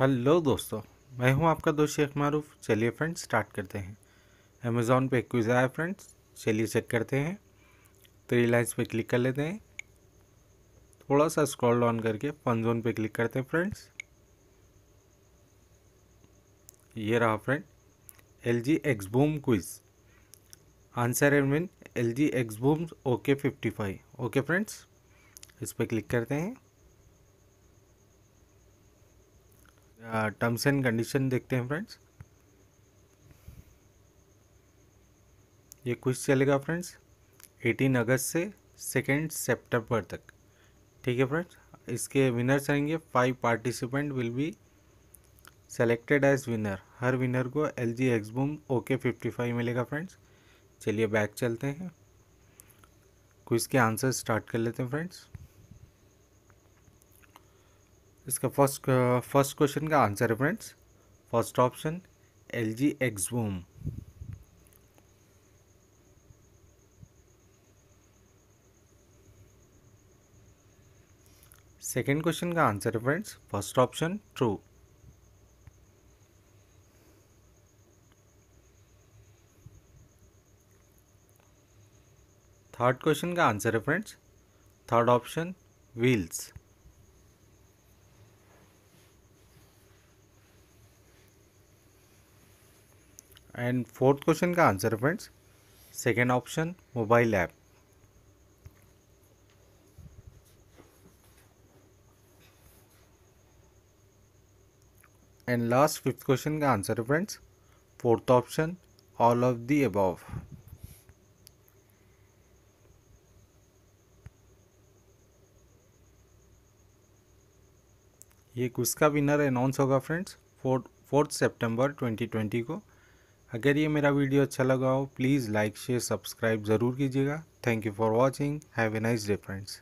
hello दोस्तों मैं हूं आपका दोस्त शेख मारूफ चलिए फ्रेंड्स स्टार्ट करते हैं अमेज़ोन पे क्विज आया फ्रेंड्स चलिए चेक करते हैं थ्री लाइन्स पे क्लिक कर लेते हैं थोड़ा सा स्क्रॉल डाउन करके फन जोन पे क्लिक करते हैं फ्रेंड्स ये रहा friend L G XBoom quiz answer and win L G XBoom OK fifty five okay friends इस पर क्लिक करते हैं टर्म्स एंड कंडीशन देखते हैं फ्रेंड्स ये कुछ चलेगा फ्रेंड्स 18 अगस्त से सेकेंड सेप्टेम्बर तक ठीक है फ्रेंड्स इसके विनर्स रहेंगे five participant will be selected as winner हर विनर को L G XBoom OK fifty five मिलेगा फ्रेंड्स चलिए बैक चलते हैं क्विज के आंसर स्टार्ट कर लेते हैं फ्रेंड्स इसका फर्स्ट फर्स्ट क्वेश्चन का आंसर है friends first option L G XBoom second question का आंसर है friends first option true third question का आंसर है friends third option wheels and fourth question का answer friends second option mobile app and last fifth question का answer है friends fourth option all of the above ये कुछ का winner announce होगा friends fourth fourth September twenty twenty को अगर ये मेरा वीडियो अच्छा लगा हो प्लीज़ लाइक शेयर सब्सक्राइब ज़रूर कीजिएगा thank you for watching have a nice day friends